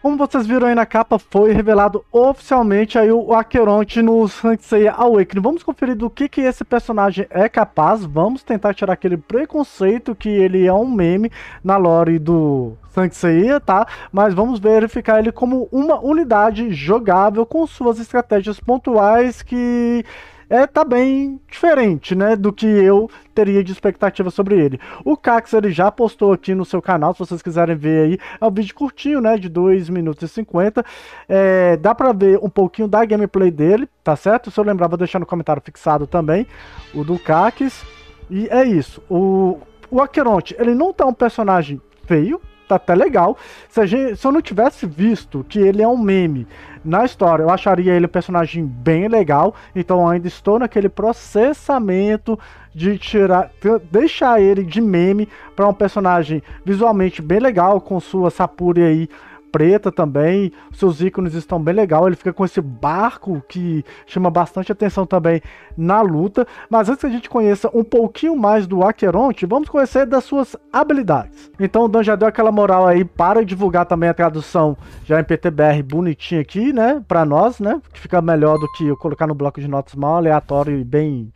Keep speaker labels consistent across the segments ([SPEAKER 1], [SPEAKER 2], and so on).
[SPEAKER 1] Como vocês viram aí na capa, foi revelado oficialmente aí o Acheronte no Sansei Awakening. Vamos conferir do que, que esse personagem é capaz, vamos tentar tirar aquele preconceito que ele é um meme na lore do Sansei, tá? Mas vamos verificar ele como uma unidade jogável com suas estratégias pontuais que é, tá bem diferente, né, do que eu teria de expectativa sobre ele. O Cax, ele já postou aqui no seu canal, se vocês quiserem ver aí, é um vídeo curtinho, né, de 2 minutos e 50, é, dá pra ver um pouquinho da gameplay dele, tá certo? Se eu lembrar, vou deixar no comentário fixado também, o do Cax, e é isso, o... O Aqueronte, ele não tá um personagem feio, tá até legal. Se, gente, se, eu não tivesse visto que ele é um meme na história, eu acharia ele um personagem bem legal. Então ainda estou naquele processamento de tirar, deixar ele de meme para um personagem visualmente bem legal, com sua Sapuri aí preta também. Seus ícones estão bem legal. Ele fica com esse barco que chama bastante atenção também na luta. Mas antes que a gente conheça um pouquinho mais do Aqueronte, vamos conhecer das suas habilidades. Então o Dan já deu aquela moral aí para divulgar também a tradução já em PTBR bonitinha aqui, né? Para nós, né? Que fica melhor do que eu colocar no bloco de notas mal aleatório e bem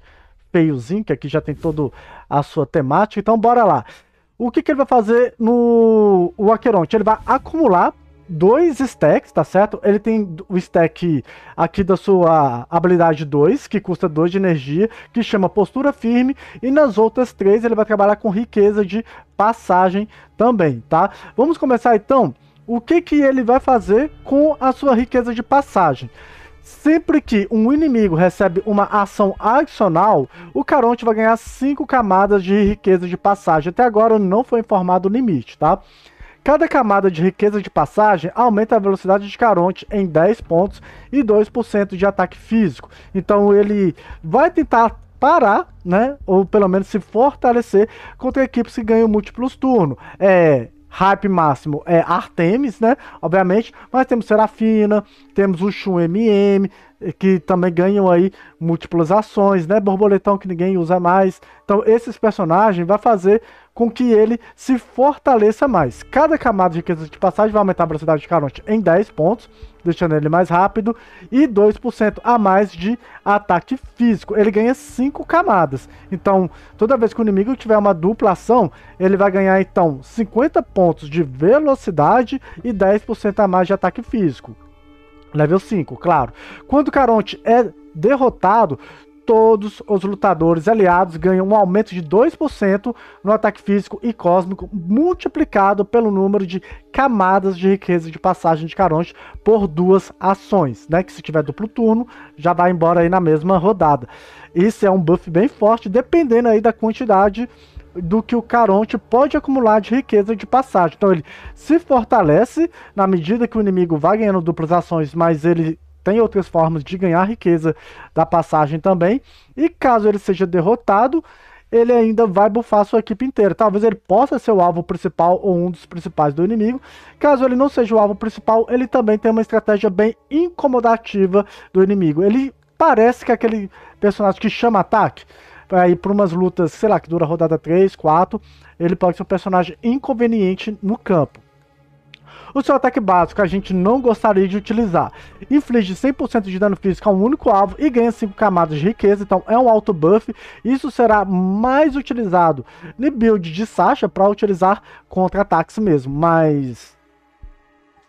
[SPEAKER 1] feiozinho, que aqui já tem toda a sua temática. Então bora lá. O que, que ele vai fazer no o Aqueronte? Ele vai acumular dois stacks, tá certo? Ele tem o stack aqui da sua habilidade 2, que custa 2 de energia, que chama postura firme, e nas outras três ele vai trabalhar com riqueza de passagem também, tá? Vamos começar então o que, que ele vai fazer com a sua riqueza de passagem. Sempre que um inimigo recebe uma ação adicional, o Caronte vai ganhar 5 camadas de riqueza de passagem. Até agora não foi informado o limite, tá? Cada camada de riqueza de passagem aumenta a velocidade de Caronte em 10 pontos e 2% de ataque físico. Então ele vai tentar parar, né? Ou pelo menos se fortalecer contra equipes que ganham múltiplos turnos. É, hype máximo é Artemis, né? Obviamente, mas temos Serafina, temos o Shun MM, que também ganham aí múltiplas ações, né? Borboletão que ninguém usa mais. Então, esses personagens vai fazer com que ele se fortaleça mais. Cada camada de riqueza de passagem vai aumentar a velocidade de Caronte em 10 pontos, deixando ele mais rápido, e 2% a mais de ataque físico. Ele ganha 5 camadas. Então, toda vez que o inimigo tiver uma dupla ação, ele vai ganhar então 50 pontos de velocidade e 10% a mais de ataque físico. Level 5, claro. Quando Caronte é derrotado, todos os lutadores aliados ganham um aumento de 2% no ataque físico e cósmico, multiplicado pelo número de camadas de riqueza de passagem de Caronte por duas ações, né? Que se tiver duplo turno, já vai embora aí na mesma rodada. Isso é um buff bem forte, dependendo aí da quantidade do que o Caronte pode acumular de riqueza de passagem. Então ele se fortalece na medida que o inimigo vai ganhando duplas ações, mas ele tem outras formas de ganhar riqueza da passagem também. E caso ele seja derrotado, ele ainda vai bufar sua equipe inteira. Talvez ele possa ser o alvo principal ou um dos principais do inimigo. Caso ele não seja o alvo principal, ele também tem uma estratégia bem incomodativa do inimigo. Ele parece que é aquele personagem que chama ataque para ir para umas lutas, sei lá, que dura rodada 3, 4, ele pode ser um personagem inconveniente no campo. O seu ataque básico a gente não gostaria de utilizar. Inflige 100% de dano físico a um único alvo e ganha 5 camadas de riqueza, então é um auto buff. Isso será mais utilizado no build de Sasha para utilizar contra ataques mesmo, mas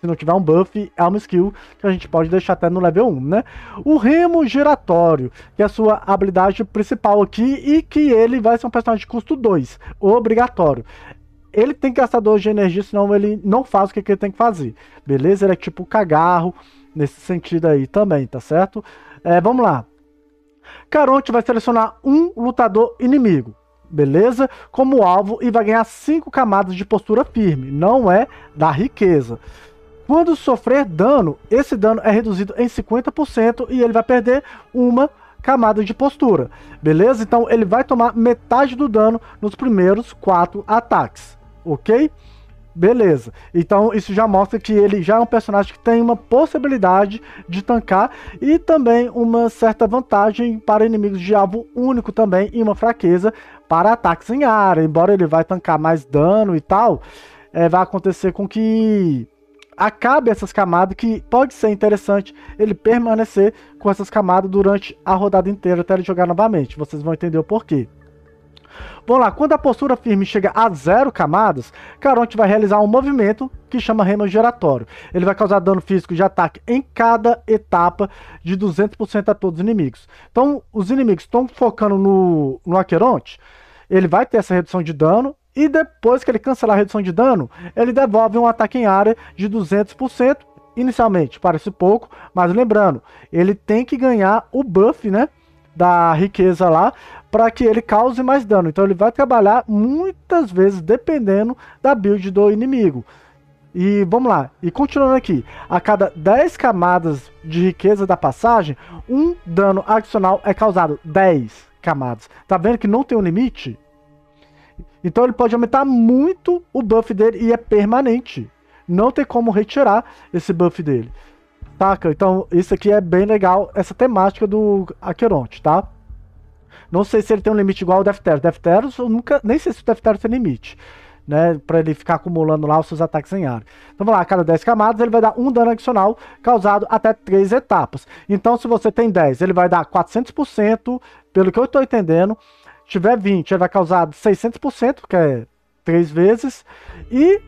[SPEAKER 1] se não tiver um buff, é uma skill que a gente pode deixar até no level 1, né? O Remo Giratório, que é a sua habilidade principal aqui e que ele vai ser um personagem de custo 2, obrigatório ele tem que gastar 2 de energia, senão ele não faz o que, que ele tem que fazer. Beleza? Ele é tipo cagarro nesse sentido aí também, tá certo? É, vamos lá. Caronte vai selecionar um lutador inimigo, beleza? Como alvo e vai ganhar 5 camadas de postura firme, não é da riqueza. Quando sofrer dano, esse dano é reduzido em 50% e ele vai perder uma camada de postura, beleza? Então ele vai tomar metade do dano nos primeiros 4 ataques ok? Beleza. Então isso já mostra que ele já é um personagem que tem uma possibilidade de tancar e também uma certa vantagem para inimigos de alvo único também e uma fraqueza para ataques em área. Embora ele vai tancar mais dano e tal, é, vai acontecer com que acabe essas camadas que pode ser interessante ele permanecer com essas camadas durante a rodada inteira até ele jogar novamente. Vocês vão entender o porquê. Vamos lá, quando a postura firme chega a zero camadas, Caronte vai realizar um movimento que chama remo giratório. Ele vai causar dano físico de ataque em cada etapa de 200% a todos os inimigos. Então, os inimigos estão focando no, no Aqueronte, ele vai ter essa redução de dano, e depois que ele cancelar a redução de dano, ele devolve um ataque em área de 200%, inicialmente parece pouco, mas lembrando, ele tem que ganhar o buff, né? Da riqueza lá, para que ele cause mais dano. Então ele vai trabalhar muitas vezes dependendo da build do inimigo. E vamos lá, e continuando aqui, a cada 10 camadas de riqueza da passagem, um dano adicional é causado. 10 camadas. Tá vendo que não tem um limite? Então ele pode aumentar muito o buff dele e é permanente. Não tem como retirar esse buff dele. Taca, então isso aqui é bem legal, essa temática do Aqueronte, tá? Não sei se ele tem um limite igual ao Defteros. Defteros, eu nunca. Nem sei se o Defteros tem limite. Né, para ele ficar acumulando lá os seus ataques em área. Então vamos lá, a cada 10 camadas ele vai dar um dano adicional causado até 3 etapas. Então se você tem 10, ele vai dar 400%, pelo que eu estou entendendo. Se tiver 20, ele vai causar 600%, que é 3 vezes. E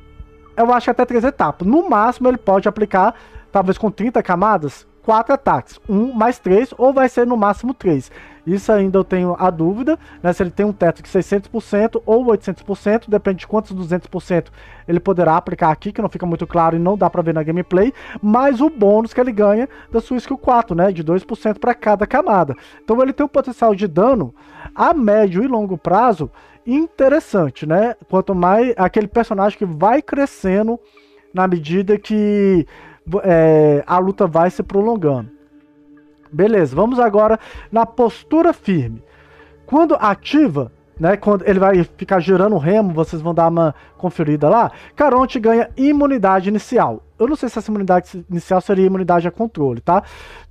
[SPEAKER 1] eu acho que até 3 etapas. No máximo ele pode aplicar, talvez com 30 camadas, 4 ataques. 1 mais 3, ou vai ser no máximo 3. Isso ainda eu tenho a dúvida, né, se ele tem um teto de 600% ou 800%, depende de quantos 200% ele poderá aplicar aqui, que não fica muito claro e não dá para ver na gameplay, mas o bônus que ele ganha da sua skill 4, né, de 2% para cada camada. Então ele tem um potencial de dano a médio e longo prazo interessante, né? Quanto mais aquele personagem que vai crescendo na medida que é, a luta vai se prolongando. Beleza, vamos agora na postura firme. Quando ativa, né, quando ele vai ficar girando o remo, vocês vão dar uma conferida lá. Caronte ganha imunidade inicial. Eu não sei se essa imunidade inicial seria imunidade a controle, tá?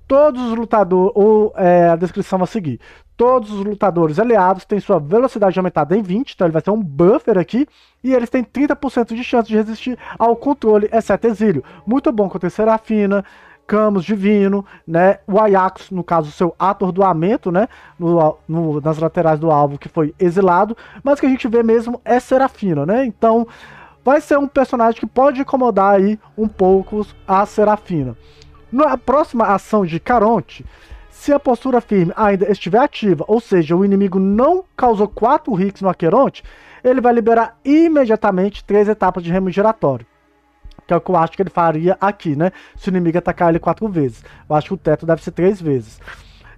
[SPEAKER 1] Todos os lutadores, ou é, a descrição a seguir. Todos os lutadores aliados têm sua velocidade aumentada em 20, então ele vai ter um buffer aqui, e eles têm 30% de chance de resistir ao controle, exceto exílio. Muito bom contra Serafina, Camus Divino, né? O Ajax, no caso, seu atordoamento, né? No, no, nas laterais do alvo que foi exilado, mas que a gente vê mesmo é Serafina, né? Então, vai ser um personagem que pode incomodar aí um pouco a Serafina. Na próxima ação de Caronte, se a postura firme ainda estiver ativa, ou seja, o inimigo não causou 4 hits no Aqueronte, ele vai liberar imediatamente três etapas de remo giratório que é o que eu acho que ele faria aqui, né? Se o inimigo atacar ele quatro vezes. Eu acho que o teto deve ser três vezes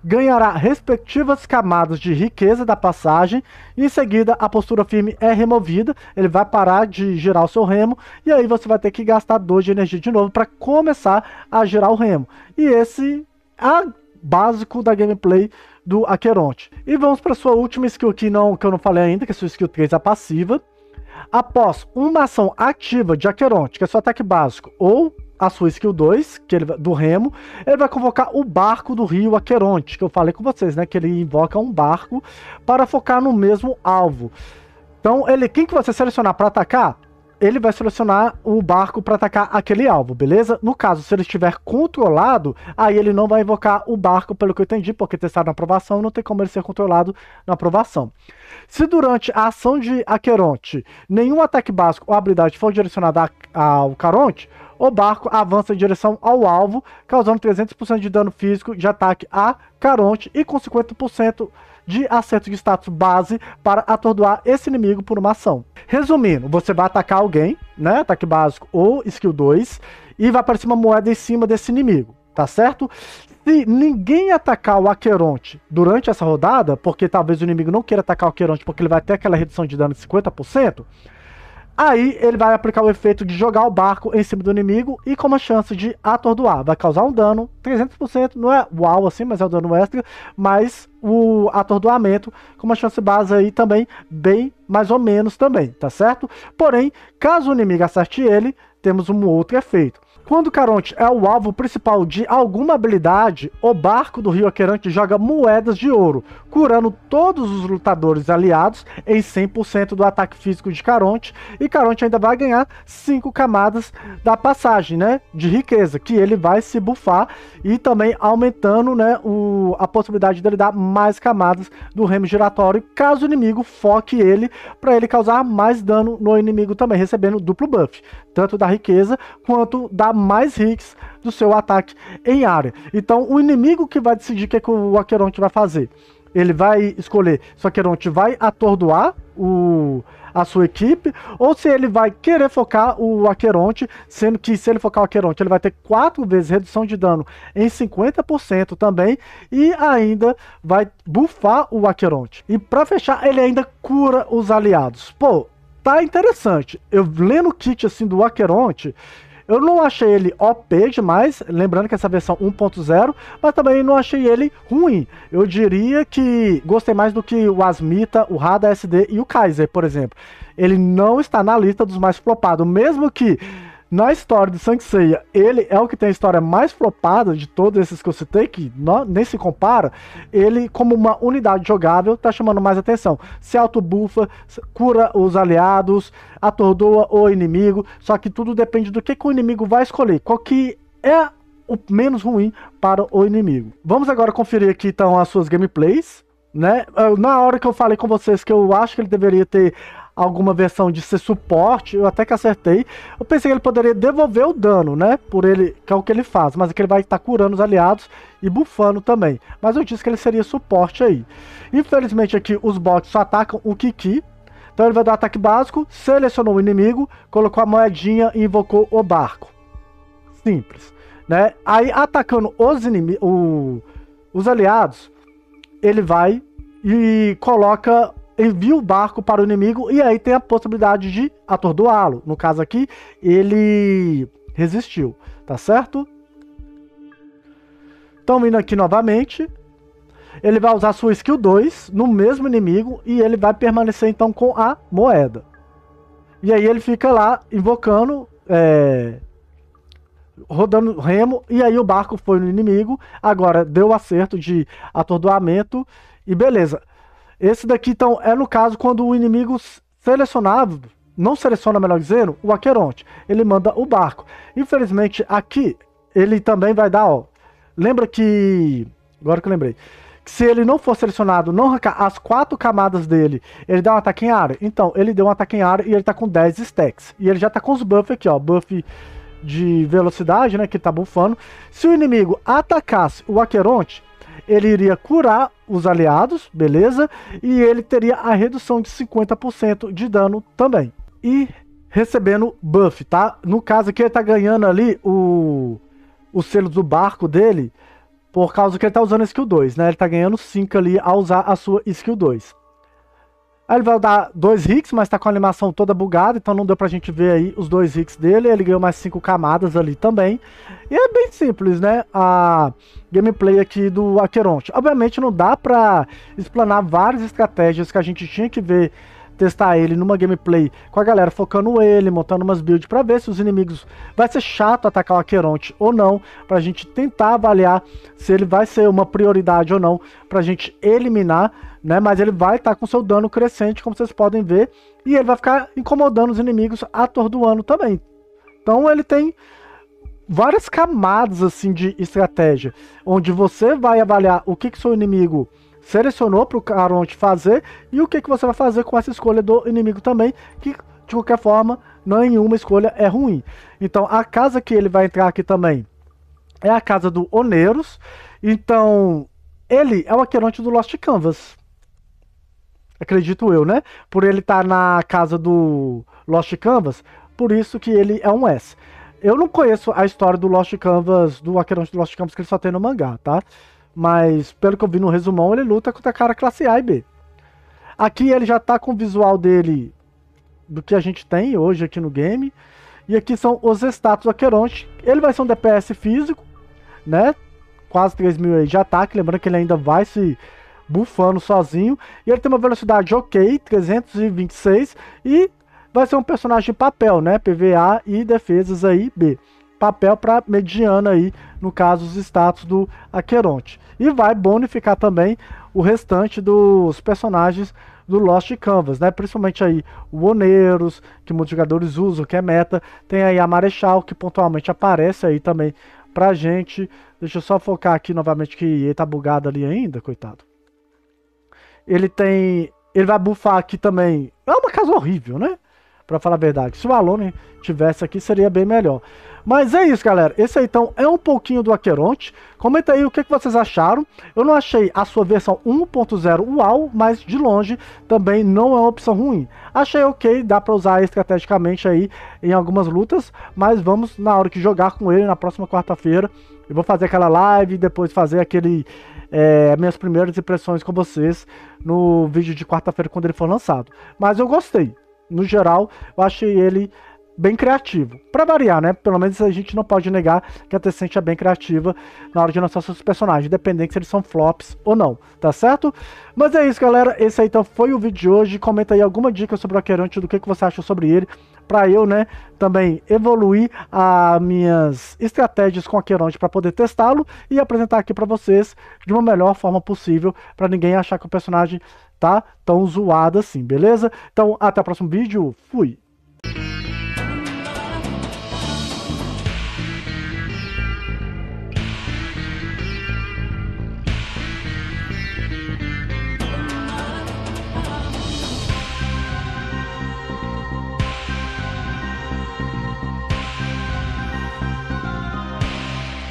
[SPEAKER 1] ganhará respectivas camadas de riqueza da passagem, e em seguida a postura firme é removida, ele vai parar de girar o seu remo, e aí você vai ter que gastar 2 de energia de novo para começar a girar o remo. E esse é o básico da gameplay do Aqueronte. E vamos para sua última skill que, não, que eu não falei ainda, que é sua skill 3, a passiva. Após uma ação ativa de Aqueronte, que é seu ataque básico, ou a sua skill 2, que ele, do remo, ele vai convocar o barco do rio Aqueronte, que eu falei com vocês, né? Que ele invoca um barco para focar no mesmo alvo. Então, ele, quem que você selecionar para atacar, ele vai selecionar o barco para atacar aquele alvo, beleza? No caso, se ele estiver controlado, aí ele não vai invocar o barco, pelo que eu entendi, porque testaram na aprovação, não tem como ele ser controlado na aprovação. Se durante a ação de Aqueronte nenhum ataque básico ou habilidade for direcionada ao Caronte, o barco avança em direção ao alvo, causando 300% de dano físico de ataque a Caronte e com 50% de acerto de status base para atordoar esse inimigo por uma ação. Resumindo, você vai atacar alguém, né? Ataque básico ou skill 2, e vai aparecer uma moeda em cima desse inimigo, tá certo? se ninguém atacar o Aqueronte durante essa rodada, porque talvez o inimigo não queira atacar o Aqueronte porque ele vai ter aquela redução de dano de 50%, Aí ele vai aplicar o efeito de jogar o barco em cima do inimigo e com uma chance de atordoar. Vai causar um dano, 300%, não é uau assim, mas é um dano extra. Mas o atordoamento com uma chance base aí também, bem mais ou menos também, tá certo? Porém, caso o inimigo acerte ele, temos um outro efeito. Quando Caronte é o alvo principal de alguma habilidade, o barco do rio Aquerante joga moedas de ouro, curando todos os lutadores aliados em 100% do ataque físico de Caronte, e Caronte ainda vai ganhar 5 camadas da passagem, né, de riqueza, que ele vai se bufar e também aumentando, né, o, a possibilidade dele dar mais camadas do remo giratório, caso o inimigo foque ele para ele causar mais dano no inimigo também, recebendo duplo buff, tanto da riqueza quanto da mais hits do seu ataque em área. Então, o inimigo que vai decidir o que, é que o Aqueronte vai fazer. Ele vai escolher se o Aqueronte vai atordoar o, a sua equipe, ou se ele vai querer focar o Aqueronte, sendo que se ele focar o Aqueronte, ele vai ter quatro vezes redução de dano em 50% também, e ainda vai bufar o Aqueronte. E para fechar, ele ainda cura os aliados. Pô, tá interessante. Eu lendo o kit assim do Aqueronte, eu não achei ele OP demais, lembrando que essa versão 1.0, mas também não achei ele ruim. Eu diria que gostei mais do que o Asmita, o Rada SD e o Kaiser, por exemplo. Ele não está na lista dos mais flopados, mesmo que na história de Saint Seiya, ele é o que tem a história mais flopada de todos esses que eu citei, que não, nem se compara. Ele, como uma unidade jogável, tá chamando mais atenção. Se auto bufa, cura os aliados, atordoa o inimigo. Só que tudo depende do que, que o inimigo vai escolher. Qual que é o menos ruim para o inimigo. Vamos agora conferir aqui então as suas gameplays. Né? Na hora que eu falei com vocês que eu acho que ele deveria ter alguma versão de ser suporte, eu até que acertei. Eu pensei que ele poderia devolver o dano, né? Por ele, que é o que ele faz, mas é que ele vai estar curando os aliados e bufando também. Mas eu disse que ele seria suporte aí. Infelizmente aqui os bots só atacam o Kiki. Então ele vai dar ataque básico, selecionou o inimigo, colocou a moedinha e invocou o barco. Simples, né? Aí atacando os inimigos, os aliados, ele vai e coloca envia o barco para o inimigo e aí tem a possibilidade de atordoá-lo. No caso aqui, ele resistiu, tá certo? Então, vindo aqui novamente, ele vai usar sua skill 2 no mesmo inimigo e ele vai permanecer então com a moeda. E aí ele fica lá invocando, é, rodando remo, e aí o barco foi no inimigo, agora deu o acerto de atordoamento e beleza. Esse daqui, então, é no caso quando o inimigo selecionado, não seleciona, melhor dizendo, o Aqueronte. Ele manda o barco. Infelizmente, aqui, ele também vai dar, ó. Lembra que... Agora que eu lembrei. Que se ele não for selecionado, não arrancar as quatro camadas dele, ele dá um ataque em área. Então, ele deu um ataque em área e ele tá com 10 stacks. E ele já tá com os buffs aqui, ó. Buff de velocidade, né, que tá bufando. Se o inimigo atacasse o Aqueronte, ele iria curar os aliados, beleza? E ele teria a redução de 50% de dano também. E recebendo buff, tá? No caso aqui, ele tá ganhando ali o, o selo do barco dele, por causa que ele tá usando a skill 2, né? Ele tá ganhando 5 ali ao usar a sua skill 2. Aí ele vai dar dois hits, mas tá com a animação toda bugada, então não deu pra gente ver aí os dois hits dele. Ele ganhou mais cinco camadas ali também. E é bem simples, né? A gameplay aqui do Aqueronte. Obviamente não dá pra explanar várias estratégias que a gente tinha que ver testar ele numa gameplay com a galera focando ele, montando umas builds para ver se os inimigos vai ser chato atacar o Aqueronte ou não, para a gente tentar avaliar se ele vai ser uma prioridade ou não, para a gente eliminar né? Mas ele vai estar tá com seu dano crescente, como vocês podem ver, e ele vai ficar incomodando os inimigos, atordoando também. Então ele tem várias camadas assim de estratégia, onde você vai avaliar o que que seu inimigo selecionou para o Caronte fazer e o que que você vai fazer com essa escolha do inimigo também, que de qualquer forma, nenhuma escolha é ruim. Então a casa que ele vai entrar aqui também é a casa do Oneiros. Então, ele é o Aqueronte do Lost Canvas. Acredito eu, né? Por ele estar tá na casa do Lost Canvas, por isso que ele é um S. Eu não conheço a história do Lost Canvas, do Aqueronte do Lost Canvas que ele só tem no mangá, tá? Mas pelo que eu vi no resumão, ele luta contra cara classe A e B. Aqui ele já tá com o visual dele do que a gente tem hoje aqui no game. E aqui são os status do Aqueronte. Ele vai ser um DPS físico, né? Quase 3 mil aí de ataque. Tá, lembrando que ele ainda vai se bufando sozinho. E ele tem uma velocidade ok, 326, e vai ser um personagem de papel, né? PVA e defesas aí B. Papel para mediana aí, no caso, os status do Aqueronte. E vai bonificar também o restante dos personagens do Lost Canvas, né? Principalmente aí o Oneiros, que muitos jogadores usam, que é meta. Tem aí a Marechal, que pontualmente aparece aí também pra gente. Deixa eu só focar aqui novamente que ele tá bugado ali ainda, coitado. Ele tem. Ele vai bufar aqui também. É uma casa horrível, né? para falar a verdade. Se o Alone tivesse aqui, seria bem melhor. Mas é isso, galera. Esse aí, então, é um pouquinho do Aqueronte. Comenta aí o que, que vocês acharam. Eu não achei a sua versão 1.0 uau, mas de longe também não é uma opção ruim. Achei ok, dá para usar estrategicamente aí em algumas lutas, mas vamos, na hora que jogar com ele, na próxima quarta-feira, eu vou fazer aquela live, depois fazer aquele... É, minhas primeiras impressões com vocês no vídeo de quarta-feira quando ele for lançado. Mas eu gostei, no geral, eu achei ele bem criativo. Para variar, né? Pelo menos a gente não pode negar que a Tencent é bem criativa na hora de lançar seus personagens, independente se eles são flops ou não, tá certo? Mas é isso, galera. Esse aí então foi o vídeo de hoje. Comenta aí alguma dica sobre o Aquerante, do que, que você acha sobre ele para eu, né, também evoluir as minhas estratégias com Aqueronte para poder testá-lo e apresentar aqui para vocês de uma melhor forma possível, para ninguém achar que o personagem tá tão zoado assim, beleza? Então, até o próximo vídeo, fui!